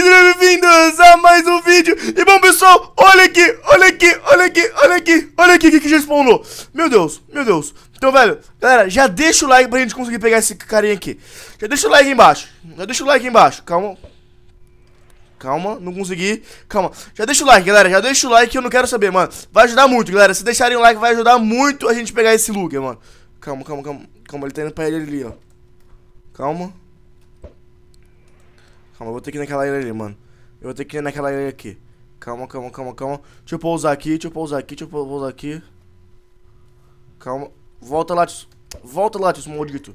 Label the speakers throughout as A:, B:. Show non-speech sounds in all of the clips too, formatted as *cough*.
A: galera, o bem-vindos a mais um vídeo E bom pessoal, olha aqui, olha aqui, olha aqui, olha aqui, olha aqui o que, que já spawnou Meu Deus, meu Deus Então velho, galera, já deixa o like pra gente conseguir pegar esse carinha aqui Já deixa o like embaixo, já deixa o like embaixo, calma Calma, não consegui. Calma. Já deixa o like, galera. Já deixa o like, eu não quero saber, mano. Vai ajudar muito, galera. Se deixarem o like, vai ajudar muito a gente pegar esse Luger, mano. Calma, calma, calma. Calma, ele tá indo pra ele ali, ó. Calma. Calma, eu vou ter que ir naquela ilha ali, mano. Eu vou ter que ir naquela ilha aqui. Calma, calma, calma, calma. Deixa eu pousar aqui, deixa eu pousar aqui, deixa eu pousar aqui. Calma. Volta, lá, Volta, Latios, maldito.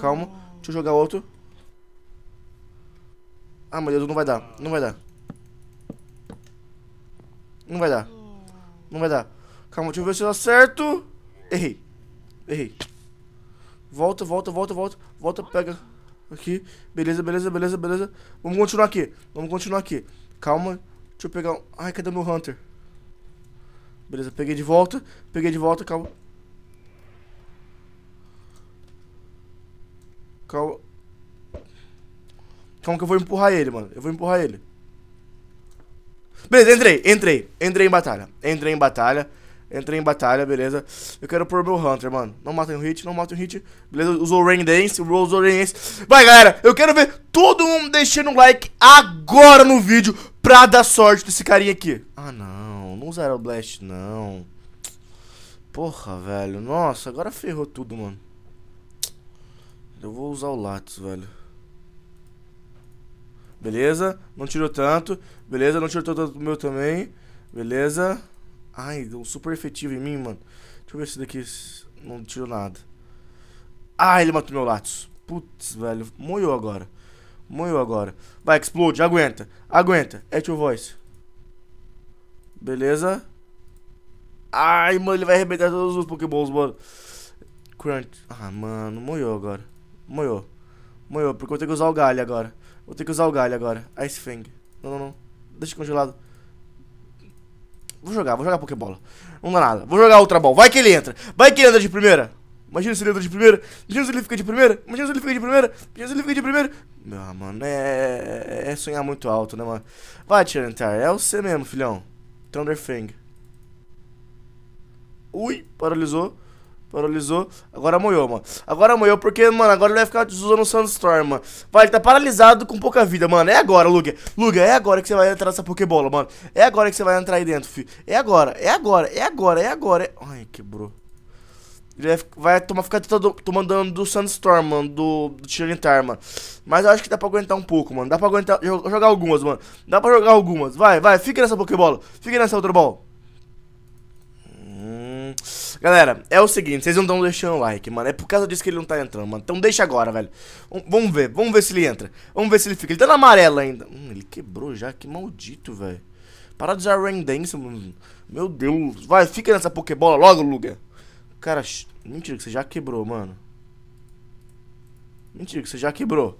A: Calma. Deixa eu jogar outro. Ah, meu Deus, não vai dar. Não vai dar. Não vai dar. Não vai dar. Calma, deixa eu ver se eu acerto. Errei. Errei. Volta, volta, volta, volta. Volta, pega. Aqui. Beleza, beleza, beleza, beleza. Vamos continuar aqui. Vamos continuar aqui. Calma. Deixa eu pegar um... Ai, cadê meu Hunter? Beleza, peguei de volta. Peguei de volta, calma. Calma. Calma que eu vou empurrar ele, mano. Eu vou empurrar ele. Beleza, entrei, entrei. Entrei em batalha. Entrei em batalha. Entrei em batalha, beleza. Eu quero pôr meu Hunter, mano. Não matem um hit, não matem um hit. Beleza, usou o Rain Dance, usou o Rain Dance. Vai, galera, eu quero ver todo mundo deixando um like agora no vídeo pra dar sorte desse carinha aqui. Ah, não, não usaram o Blast, não. Porra, velho. Nossa, agora ferrou tudo, mano. Eu vou usar o Latus, velho. Beleza, não tirou tanto. Beleza, não tirou tanto do meu também. Beleza. Ai, deu um super efetivo em mim, mano. Deixa eu ver se daqui não tiro nada. Ah, ele matou meu Latios. Putz, velho. Moiou agora. Moiou agora. Vai, explode. Aguenta. Aguenta. É your voice. Beleza. Ai, mano, ele vai arrebentar todos os pokéballs, mano. Crunch. Ah, mano, moiou agora. Moiou. Moiou, porque eu vou ter que usar o galho agora. Vou ter que usar o galho agora. Ice Fang. Não, não, não. Deixa congelado. Vou jogar, vou jogar Pokébola. Não dá nada. Vou jogar Ultra Ball. Vai que ele entra. Vai que ele entra de primeira. Imagina se ele entra de primeira. Imagina se ele fica de primeira. Imagina se ele fica de primeira. Imagina se ele fica de primeira. Não, mano, é, é sonhar muito alto, né, mano? Vai, Tirantar. É o C mesmo, filhão. Thunderfang. Ui, paralisou. Paralisou. Agora moiou, mano. Agora moiou, porque, mano, agora ele vai ficar usando o Sandstorm, mano. Vai, ele tá paralisado com pouca vida, mano. É agora, Luga. Luga, é agora que você vai entrar nessa Pokébola, mano. É agora que você vai entrar aí dentro, filho. É agora, é agora, é agora, é agora. É... Ai, quebrou. Ele vai, tomar, ficar tomando dano do Sandstorm, mano, do, do Tirantar, mano. Mas eu acho que dá pra aguentar um pouco, mano. Dá pra aguentar, jogar algumas, mano. Dá pra jogar algumas. Vai, vai, fica nessa Pokébola. Fica nessa outra bola. Galera, é o seguinte, vocês não estão deixando o like, mano. É por causa disso que ele não tá entrando, mano. Então deixa agora, velho. vamos ver, vamos ver se ele entra. Vamos ver se ele fica. Ele tá na amarela ainda. Hum, ele quebrou já, que maldito, velho. Para de usar Rain Dance, mano. Meu Deus. Vai, fica nessa Pokébola logo, Luga. Cara, mentira que você já quebrou, mano. Mentira que você já quebrou.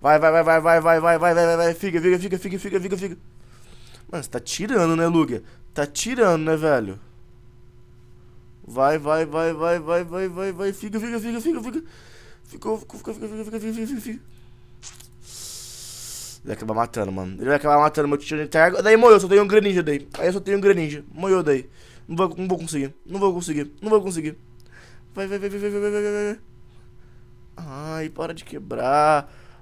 A: Vai, vai, vai, vai, vai, vai, vai, vai, vai, vai, Fica, fica, fica, fica, fica, fica, fica. Mano, você tá tirando, né, Luga? Tá tirando, né, velho? Vai, vai, vai, vai, vai, vai, vai, vai. Fica, fica, fica, fica, fica. Ficou, ficou, fica, fica, fica, fica, fica, fica, fica. Ele vai acabar matando, mano. Ele vai acabar matando meu tio de intergo. Daí morreu, só tenho um graninja daí. Aí eu só tenho um graninja. Morreu daí. Não vou, não vou conseguir. Não vou conseguir. Não vou conseguir. Vai, vai, vai, vai, vai, vai, vai, vai. Ai, para de quebrar.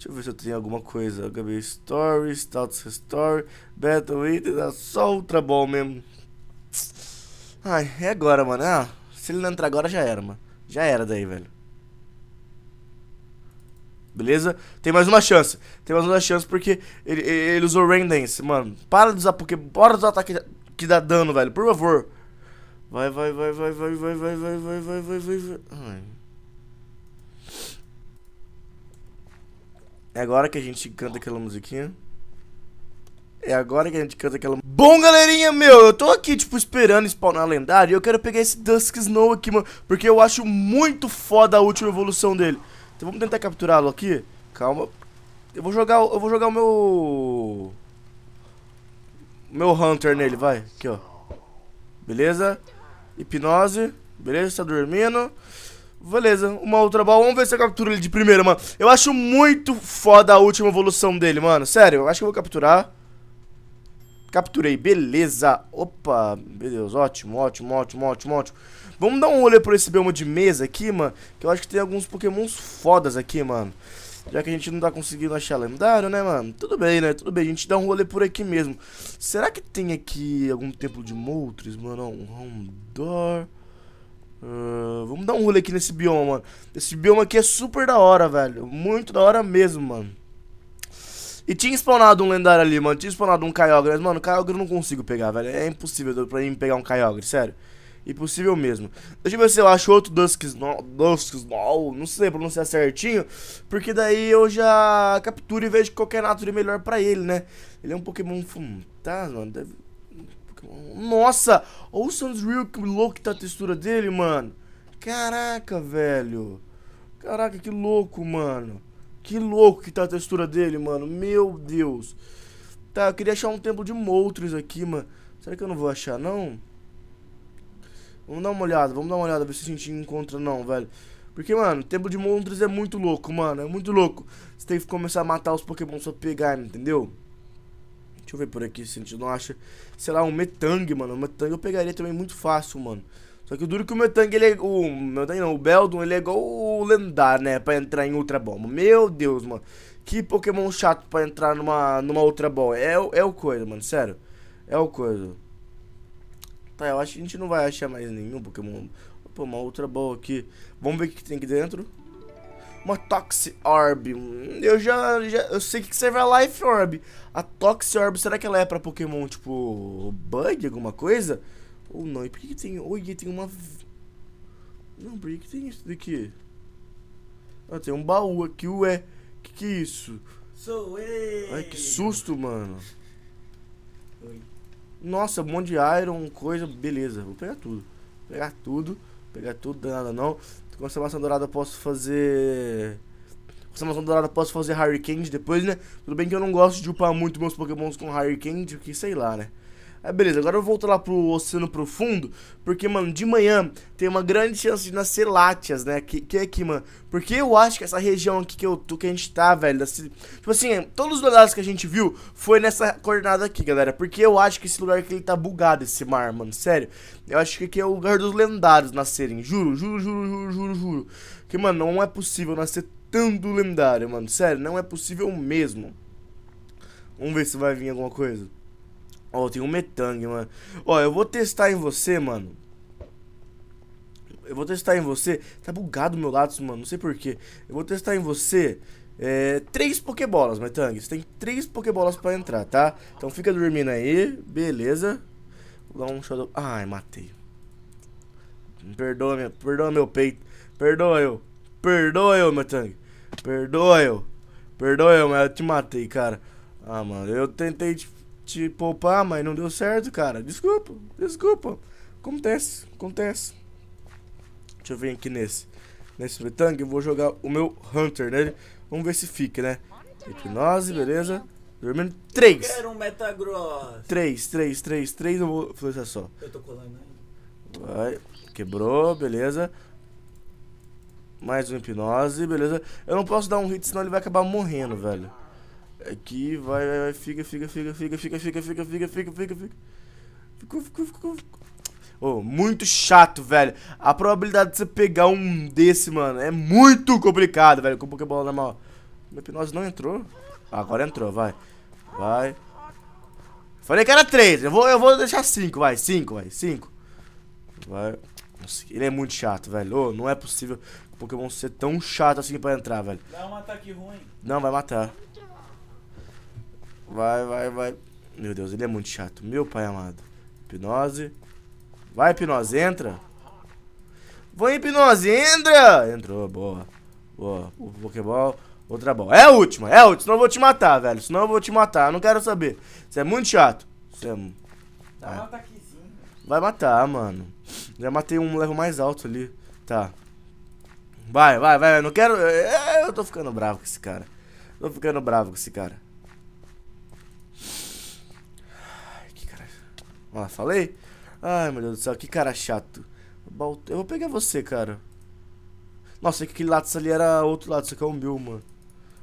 A: Deixa eu ver se eu tenho alguma coisa. HB Story, Status Restore, Battle Item, só Ultra Ball mesmo. Ai, é agora, mano. Ah, se ele não entrar agora, já era, mano. Já era daí, velho. Beleza? Tem mais uma chance. Tem mais uma chance porque ele, ele, ele usou Rain Dance, mano. Para de usar porque Bora usar ataque que dá dano, velho. Por favor. Vai, vai, vai, vai, vai, vai, vai, vai, vai, vai, vai, vai, vai. Ai. É agora que a gente canta aquela musiquinha. É agora que a gente canta aquela... Bom, galerinha, meu, eu tô aqui, tipo, esperando spawnar lendário e eu quero pegar esse Dusk Snow aqui, mano, porque eu acho muito foda a última evolução dele. Então vamos tentar capturá-lo aqui. Calma. Eu vou jogar, eu vou jogar o meu... Meu Hunter nele, vai. Aqui, ó. Beleza? Hipnose. Beleza, tá dormindo. Beleza, uma outra bola. Vamos ver se eu capturo ele de primeira, mano. Eu acho muito foda a última evolução dele, mano. Sério, eu acho que eu vou capturar. Capturei, beleza. Opa, meu Deus, ótimo, ótimo, ótimo, ótimo, ótimo. Vamos dar um olho por esse Belmo de mesa aqui, mano. Que eu acho que tem alguns pokémons fodas aqui, mano. Já que a gente não tá conseguindo achar lendário, né, mano? Tudo bem, né? Tudo bem, a gente dá um rolê por aqui mesmo. Será que tem aqui algum templo de Moltres, mano? Um Rondor... Uh, vamos dar um rolê aqui nesse bioma, mano. Esse bioma aqui é super da hora, velho. Muito da hora mesmo, mano. E tinha spawnado um lendário ali, mano. Tinha spawnado um Kyogre. Mas, mano, Kyogre eu não consigo pegar, velho. É impossível pra mim pegar um Kyogre, sério. Impossível mesmo. Deixa eu ver se eu acho outro Dusk Snow. Não sei pronunciar certinho. Porque daí eu já capturo e vejo qualquer natureza melhor pra ele, né? Ele é um Pokémon fantasma. Tá, Deve... Nossa, olha o Real que louco que tá a textura dele, mano. Caraca, velho. Caraca, que louco, mano. Que louco que tá a textura dele, mano. Meu Deus. Tá, eu queria achar um templo de Moltres aqui, mano. Será que eu não vou achar, não? Vamos dar uma olhada, vamos dar uma olhada, ver se a gente encontra não, velho. Porque, mano, o templo de Moltres é muito louco, mano. É muito louco. Você tem que começar a matar os Pokémon só pegar, entendeu? Deixa eu ver por aqui se a gente não acha. Sei lá, um Metang, mano. O Metang eu pegaria também muito fácil, mano. Só que o duro é que o Metang, ele é. O Metang não, o Beldum, ele é igual o Lendar, né? Pra entrar em Ultra Bomba. Meu Deus, mano. Que Pokémon chato pra entrar numa, numa Ultra Bomba. É, é o coisa, mano, sério. É o coisa. Tá, eu acho que a gente não vai achar mais nenhum Pokémon. Opa, uma Ultra Ball aqui. Vamos ver o que tem aqui dentro uma Toxi Orb. Hum, eu já, já eu sei que serve a Life Orb. A Toxi Orb, será que ela é pra Pokémon, tipo, bug, alguma coisa? Ou não? E por que, que tem... Oi, tem uma... Não, por que, que tem isso daqui? Ah, tem um baú aqui, ué. Que que é isso? Sou eu! Ai, que susto, mano. Oi. Nossa, um monte de iron, coisa, beleza. Vou pegar tudo. Vou pegar tudo. Vou pegar tudo, nada não. Com constelação dourada posso fazer. Com constelação dourada posso fazer Harry Candy depois, né? Tudo bem que eu não gosto de upar muito meus pokémons com Harry Candy, porque sei lá, né? É beleza, agora eu volto lá pro Oceano Profundo, porque, mano, de manhã tem uma grande chance de nascer látias, né? Que, que é aqui, mano. Porque eu acho que essa região aqui que, eu, que a gente tá, velho, assim, tipo assim, todos os lugares que a gente viu foi nessa coordenada aqui, galera. Porque eu acho que esse lugar aqui ele tá bugado, esse mar, mano, sério. Eu acho que aqui é o lugar dos lendários nascerem, juro, juro, juro, juro, juro, juro. Que, mano, não é possível nascer tanto lendário, mano, sério, não é possível mesmo. Vamos ver se vai vir alguma coisa. Ó, oh, tem um Metang, mano. Ó, oh, eu vou testar em você, mano. Eu vou testar em você. Tá bugado meu lado, mano. Não sei porquê. Eu vou testar em você. É, três pokebolas Metang. Você tem três pokebolas pra entrar, tá? Então fica dormindo aí. Beleza. Vou dar um Shadow. Ai, matei. Perdoa, minha... Perdoa meu peito. Perdoa eu. Perdoa eu, Metang. Perdoa eu. Perdoa eu, mas eu te matei, cara. Ah, mano. Eu tentei te te poupar, mas não deu certo, cara. Desculpa, desculpa. Acontece, acontece. Deixa eu vir aqui nesse. Nesse retângulo, eu vou jogar o meu Hunter nele. Né? Vamos ver se fica, né? Hipnose, beleza. Dormindo. 3! Quero um Metagross! 3, 3, 3, 3. Eu vou fazer só. Eu tô colando Vai. Quebrou, beleza. Mais um hipnose, beleza. Eu não posso dar um hit, senão ele vai acabar morrendo, velho. Aqui, vai, vai, vai, fica, fica, fica, fica, fica, fica, fica, fica, fica, fica, fica. Ficou, ficou, ficou, ficou. Oh, muito chato, velho. A probabilidade de você pegar um desse, mano, é muito complicado, velho. Com o Pokébola na mão. Meu hipnose não entrou. Agora entrou, vai. Vai. Falei que era 3. Eu vou, eu vou deixar 5, vai. 5, vai. 5. Vai. Nossa, ele é muito chato, velho. Oh, não é possível o Pokémon ser tão chato assim pra entrar, velho. Dá um ataque ruim. Não, vai matar. Vai, vai, vai. Meu Deus, ele é muito chato. Meu pai amado. Hipnose. Vai, hipnose, entra. Vai, hipnose, entra! Entrou, boa. Boa. O Pokéball, outra bola. É a última, é a última. Senão eu vou te matar, velho. Senão eu vou te matar. Eu não quero saber. Você é muito chato. Você é. Dá Vai matar, mano. Já matei um level mais alto ali. Tá. Vai, vai, vai. Eu não quero. É, eu tô ficando bravo com esse cara. Tô ficando bravo com esse cara. Ó, falei? Ai, meu Deus do céu, que cara chato. Eu vou pegar você, cara. Nossa, é aquele lápis ali era outro lado, isso aqui é o meu, mano.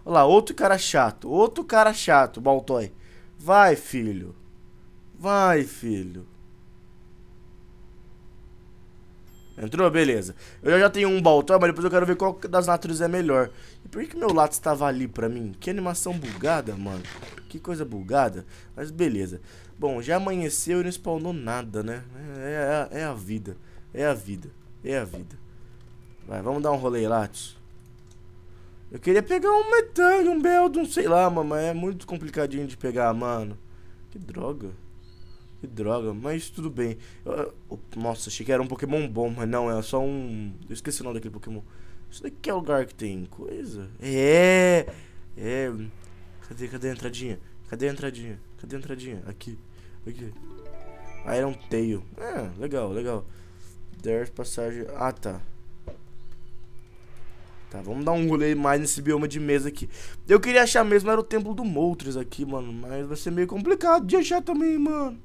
A: Olha lá, outro cara chato. Outro cara chato, Baltoy. Vai, filho. Vai, filho. Entrou? Beleza. Eu já tenho um baltão, mas depois eu quero ver qual das naturas é melhor. E por que meu lato estava ali pra mim? Que animação bugada, mano. Que coisa bugada. Mas beleza. Bom, já amanheceu e não spawnou nada, né? É, é, é, é a vida. É a vida. É a vida. Vai, vamos dar um rolê, Lattes. Eu queria pegar um metal, um belo, um sei lá, mano. Mas é muito complicadinho de pegar, mano. Que droga. Que droga, mas tudo bem. Eu, eu, nossa, achei que era um Pokémon bom, mas não, é só um. Eu esqueci o nome daquele Pokémon. Isso daqui é lugar que tem coisa? É! É. Cadê, cadê a entradinha? Cadê a entradinha? Cadê a entradinha? Aqui. Aqui. Ah, era um teio. Ah, legal, legal. There's passagem. Ah, tá. Tá, vamos dar um rolê mais nesse bioma de mesa aqui. Eu queria achar mesmo, era o templo do Moltres aqui, mano. Mas vai ser meio complicado de achar também, mano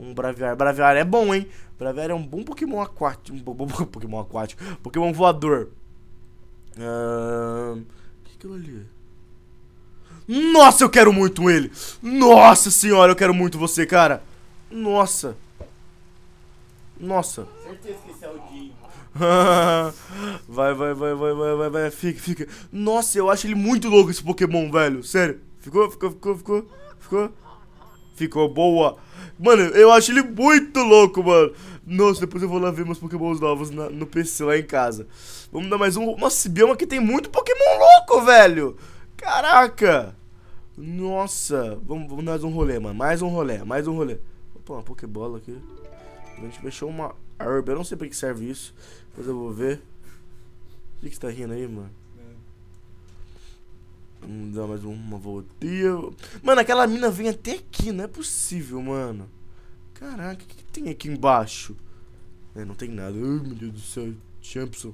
A: um Braviar. Braviar é bom, hein? Braviar é um bom Pokémon aquático. Um bom *laughs* Pokémon aquático. Pokémon voador. O uh, que é aquilo ali? Nossa, eu quero muito ele! Nossa senhora, eu quero muito você, cara! Nossa! Nossa! Certeza que esse é o Jim. vai, vai, vai, vai, vai, vai, vai, fica, fica. Nossa, eu acho ele muito louco esse Pokémon, velho. Sério. Ficou, ficou, ficou, ficou, ficou. Ficou boa. Mano, eu acho ele muito louco, mano. Nossa, depois eu vou lá ver meus pokémons novos na, no PC lá em casa. Vamos dar mais um. Nossa, esse bioma aqui tem muito pokémon louco, velho. Caraca. Nossa. Vamos, vamos dar mais um rolê, mano. Mais um rolê, mais um rolê. Opa, uma pokébola aqui. A gente fechou uma herb. Eu não sei pra que serve isso. Mas eu vou ver. O que, que você tá rindo aí, mano? Vamos dar mais uma voltinha. Mano, aquela mina vem até aqui, não é possível, mano. Caraca, o que, que, tem aqui embaixo? É, não tem nada. Ai, meu Deus do céu, Champson.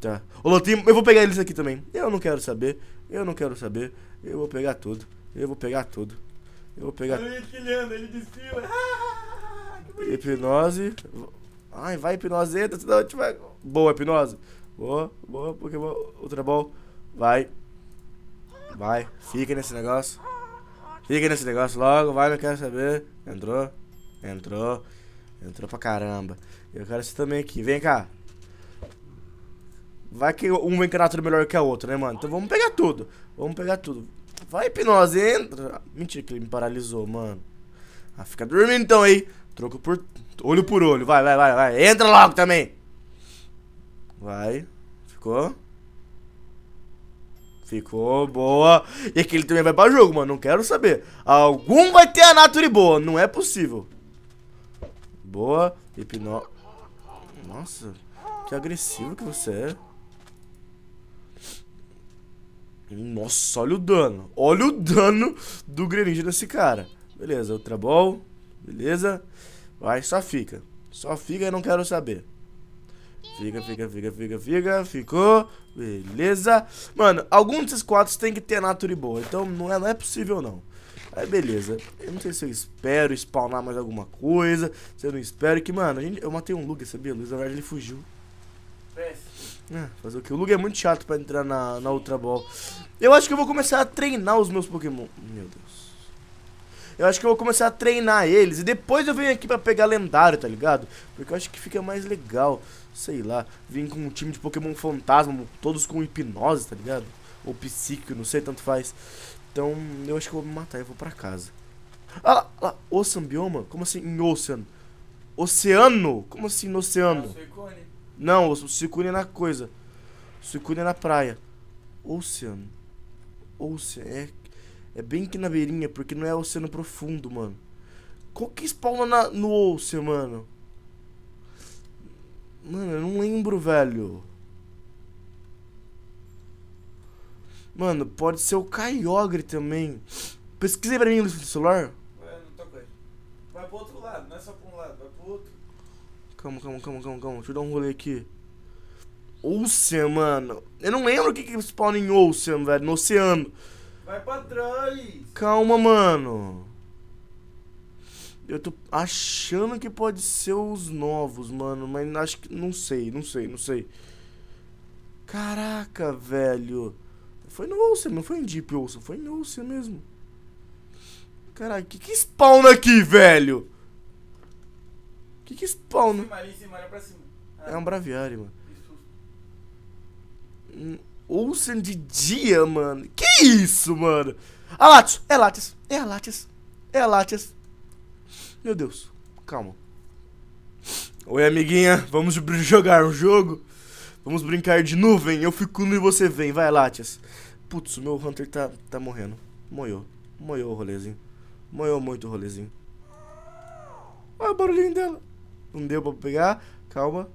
A: Tá. Ô, Lotinho, eu vou pegar eles aqui também. Eu não quero saber, eu não quero saber. Eu vou pegar tudo, eu vou pegar tudo. Eu vou pegar... Olha ele quilhando, ele desfila. Ah, hipnose. Ai, vai, hipnose, entra, senão eu te vai... Boa, hipnose. Boa, boa, Pokémon, outra bom. Vai. Vai, fica nesse negócio. Fica nesse negócio logo, vai, não quero saber. Entrou, entrou, entrou pra caramba. Eu quero você também aqui, vem cá. Vai que um vem criar melhor que a outra, né, mano? Então vamos pegar tudo. Vamos pegar tudo. Vai, hipnose, entra. Mentira que ele me paralisou, mano. Ah, fica dormindo então aí. Troco por. Olho por olho. Vai, vai, vai, vai. Entra logo também. Vai. Ficou? Ficou boa. E aquele também vai pra jogo, mano. Não quero saber. Algum vai ter a nature boa. Não é possível. Boa. Hipno... Nossa. Que agressivo que você é. Nossa, olha o dano. Olha o dano do Greninja desse cara. Beleza, outra ball. Beleza. Vai, só fica. Só fica e não quero saber. Fica, fica, fica, fica, fica. Ficou. Beleza. Mano, algum desses quatro tem que ter nature boa. Então não é, não é possível, não. Aí beleza. Eu não sei se eu espero spawnar mais alguma coisa. Se eu não espero. Que, mano, eu matei um Lug, sabia? Luiz, na verdade, ele fugiu. É, fazer o que? O Lug é muito chato pra entrar na, na Ultra Ball. Eu acho que eu vou começar a treinar os meus Pokémon. Meu Deus. Eu acho que eu vou começar a treinar eles. E depois eu venho aqui pra pegar lendário, tá ligado? Porque eu acho que fica mais legal sei lá, vim com um time de Pokémon fantasma, todos com hipnose, tá ligado? Ou psíquico, não sei, tanto faz. Então, eu acho que eu vou me matar, eu vou pra casa. Ah lá, ah lá, Ocean Bioma? Como assim em Ocean? Oceano? Como assim no oceano? É não, o Suicune é na coisa. O é na praia. Ocean. Ocean, é... É bem que na beirinha, porque não é oceano profundo, mano. Qual que spawna na, no Ocean, mano? Mano, eu não lembro, velho. Mano, pode ser o Kyogre também. Pesquisei pra mim no celular. É, não tô com ele. Vai pro outro lado, não é só pra um lado, vai pro outro. Calma, calma, calma, calma, calma. Deixa eu dar um rolê aqui. Ocean, mano. Eu não lembro o que que spawna em Ocean, velho. No oceano. Vai pra trás. Calma, mano. Eu tô achando que pode ser os novos, mano. Mas acho que. Não sei, não sei, não sei. Caraca, velho. Foi no Olsen, não foi em Deep Olsen. Foi no Olsen mesmo. Caraca, que que spawna aqui, velho? Que que spawna? Cima, ali, cima, olha pra cima. Ah. É um braviário, mano. Um Olsen de dia, mano. Que isso, mano? Ah, É Lattes. É Lattes. É Lattes. Meu Deus, calma. Oi, amiguinha, vamos jogar um jogo? Vamos brincar de nuvem, eu fico nu e você vem, vai latias Putz, Putz, meu Hunter tá, tá morrendo. Moiou, moiou o rolezinho. Moiou muito o rolezinho. Olha o barulhinho dela. Não deu pra pegar, calma.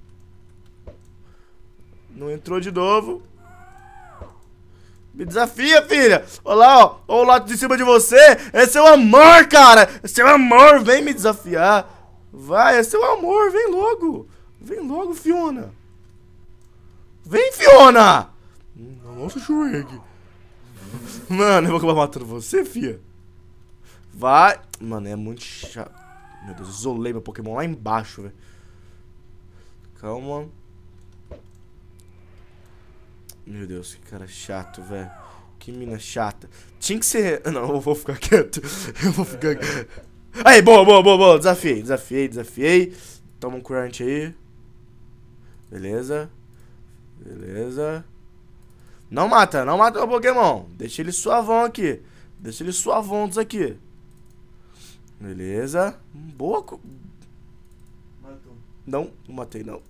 A: Não entrou de novo. Me desafia, filha. Olha lá, ó. Olha o lado de cima de você. É seu amor, cara. É seu amor. Vem me desafiar. Vai, é seu amor. Vem logo. Vem logo, Fiona. Vem, Fiona. Nossa, Shrek. Mano, eu vou acabar matando você, fia. Vai. Mano, é muito chato. Meu Deus, isolei meu Pokémon lá embaixo, velho. Calma. Meu Deus, que cara chato, velho. Que mina chata. Tinha que ser. *laughs* Não, eu vou ficar quieto. *laughs* Eu vou ficar é. quieto. Aí, boa, boa, boa, boa. Desafiei, desafiei, desafiei. Toma um crunch aí. Beleza. Beleza. Não mata, não mata o Pokémon. Deixa ele suavão aqui. Deixa ele suavão aqui. Beleza. Boa. Matou. Não, não matei, não.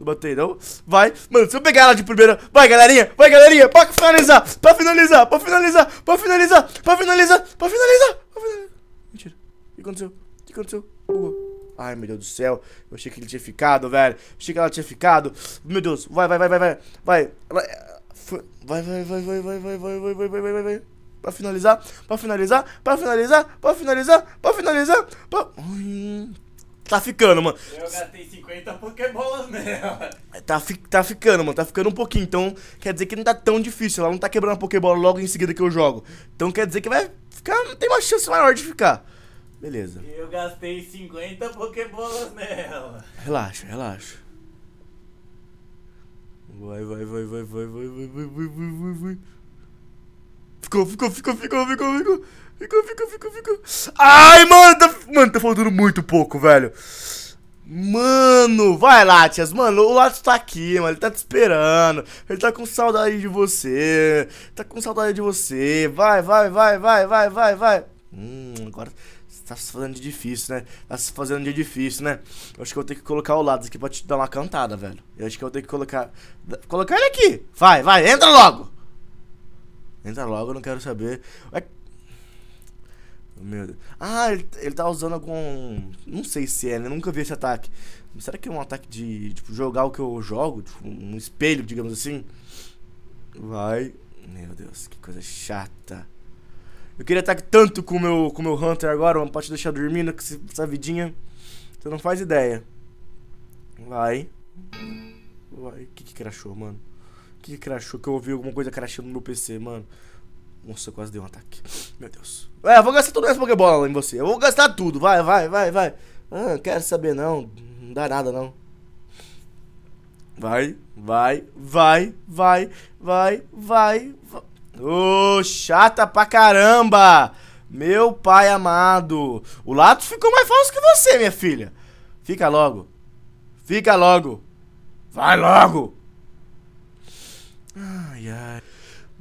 A: Não botei, não. Vai. Mano, se eu pegar ela de primeira. Vai, galerinha. Vai, galerinha. Pra finalizar. Pra finalizar. Pra finalizar. Pra finalizar. Pra finalizar. Pra finalizar. Pra finalizar. Mentira. O que aconteceu? O que aconteceu? Boa. Ai, meu Deus do céu. Eu achei que ele tinha ficado, velho. Eu achei que ela tinha ficado. Meu Deus. Vai, vai, vai, vai, vai. Vai. Vai, vai, vai, vai, vai, vai, vai, vai, vai, vai, vai, vai, vai. Pra finalizar, pra finalizar, pra finalizar, pra finalizar, pra finalizar, pra... Tá ficando, mano. Eu gastei 50 Pokébolas nela. Tá, fi, tá ficando, mano. Tá ficando um pouquinho. Então, quer dizer que não tá tão difícil. Ela não tá quebrando a Pokébola logo em seguida que eu jogo. Então, quer dizer que vai ficar. não Tem uma chance maior de ficar. Beleza. Eu gastei 50 Pokébolas nela. Relaxa, relaxa. Vai, vai, vai, vai, vai, vai, vai, vai, vai, vai, vai. Ficou, ficou, ficou, ficou, ficou, ficou. Fica, fica, fica, fica. Ai, mano, tá, mano, tá faltando muito pouco, velho. Mano, vai lá, tias. Mano, o Latias tá aqui, mano. Ele tá te esperando. Ele tá com saudade de você. Tá com saudade de você. Vai, vai, vai, vai, vai, vai, vai. Hum, agora tá se fazendo de difícil, né? Tá se fazendo de difícil, né? Eu acho que eu vou ter que colocar o Latias aqui pra te dar uma cantada, velho. Eu acho que eu vou ter que colocar. Colocar ele aqui. Vai, vai, entra logo. Entra logo, eu não quero saber. Vai... Meu Deus. Ah, ele, ele tá usando algum. Não sei se é, né? nunca vi esse ataque. Será que é um ataque de tipo, jogar o que eu jogo? Tipo, um espelho, digamos assim? Vai. Meu Deus, que coisa chata. Eu queria atacar tanto com meu, o com meu Hunter agora, mano. Pode deixar dormindo com essa vidinha. Você não faz ideia. Vai. Vai. O que que crashou, mano? O que que crashou? Que eu ouvi alguma coisa crashando no meu PC, mano. Nossa, eu quase dei um ataque. Meu Deus. É, eu vou gastar tudo as Pokébola em você. Eu vou gastar tudo. Vai, vai, vai, vai. Ah, quero saber não. Não dá nada não. Vai, vai, vai, vai, vai, vai. Ô, oh, chata pra caramba! Meu pai amado. O Lato ficou mais falso que você, minha filha. Fica logo. Fica logo. Vai logo. Ai, ai.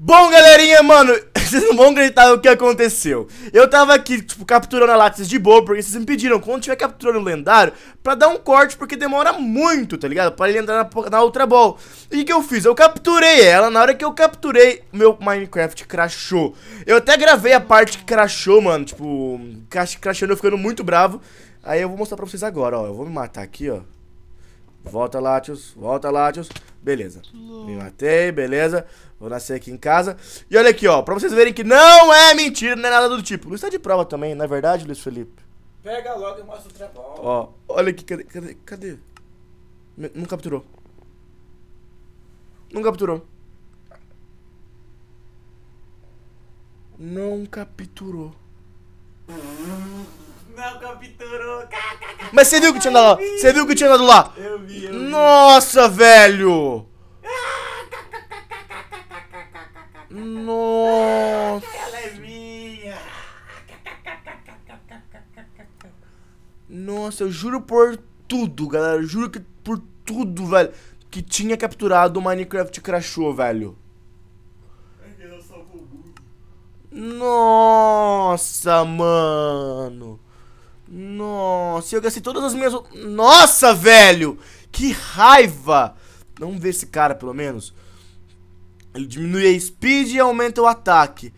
A: Bom, galerinha, mano, *laughs* vocês não vão acreditar o que aconteceu. Eu tava aqui, tipo, capturando a Látis de boa, porque vocês me pediram, quando tiver capturando o lendário, pra dar um corte, porque demora muito, tá ligado? Pra ele entrar na, na outra Ball. E o que, que eu fiz? Eu capturei ela, na hora que eu capturei, meu Minecraft crashou. Eu até gravei a parte que crashou, mano, tipo, crashando, eu ficando muito bravo. Aí eu vou mostrar pra vocês agora, ó, eu vou me matar aqui, ó. Volta, Latios, volta, Latios. Beleza. Me matei, beleza. Vou nascer aqui em casa. E olha aqui, ó. Pra vocês verem que não é mentira, não é nada do tipo. Luiz tá de prova também, não é verdade, Luiz Felipe? Pega logo e mostra o trabalho. Ó, olha aqui, cadê? Cadê? cadê? Não capturou. Não capturou. Não capturou. Não, capturou. Mas você viu que tinha dado lá? Você viu que tinha dado lá? Eu vi, eu vi. Nossa, velho! Nossa! Ela é minha! Nossa, eu juro por tudo, galera. Eu juro que por tudo, velho. Que tinha capturado o Minecraft crashou, velho. É Nossa, mano. Nossa, eu gastei todas as minhas... Nossa, velho! Que raiva! Vamos ver esse cara, pelo menos. Ele diminui a speed e aumenta o ataque.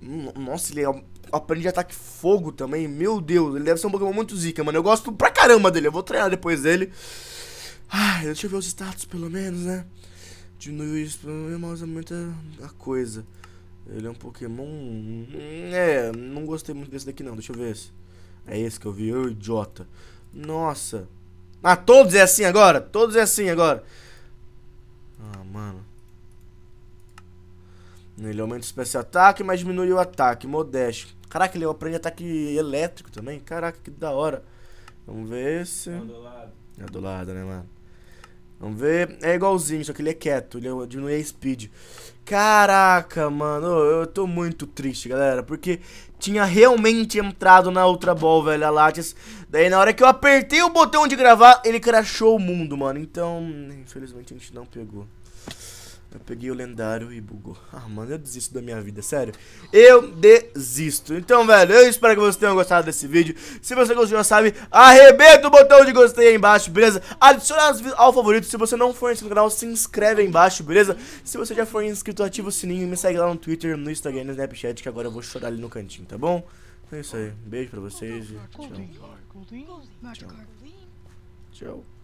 A: Nossa, ele é aprende ataque fogo também. Meu Deus, ele deve ser um Pokémon muito zica, mano. Eu gosto pra caramba dele, eu vou treinar depois dele. Ai, deixa eu ver os status, pelo menos, né? Diminui isso, mas aumenta a coisa. Ele é um Pokémon... Hum, é, não gostei muito desse daqui não, deixa eu ver esse. É esse que eu vi, eu idiota. Nossa. Ah, todos é assim agora? Todos é assim agora. Ah, mano. Ele aumenta o especial ataque, mas diminui o ataque. Modesto. Caraca, ele aprende ataque elétrico também. Caraca, que da hora. Vamos ver se... É do lado. É do lado, né, mano? Vamos ver. É igualzinho, só que ele é quieto. Ele é diminui a speed. Caraca, mano. Eu tô muito triste, galera. Porque tinha realmente entrado na outra Ball, velho, a Latias. Daí na hora que eu apertei o botão de gravar, ele crashou o mundo, mano. Então, infelizmente a gente não pegou. Eu peguei o lendário e bugou. Ah, mano, eu desisto da minha vida, sério. Eu desisto. Então, velho, eu espero que vocês tenham gostado desse vídeo. Se você gostou, já sabe, arrebenta o botão de gostei aí embaixo, beleza? Adiciona ao favorito. Se você não for inscrito no canal, se inscreve aí embaixo, beleza? Se você já for inscrito, ativa o sininho e me segue lá no Twitter, no Instagram e no Snapchat, que agora eu vou chorar ali no cantinho, tá bom? É isso aí. Beijo pra vocês e tchau. Tchau. Tchau.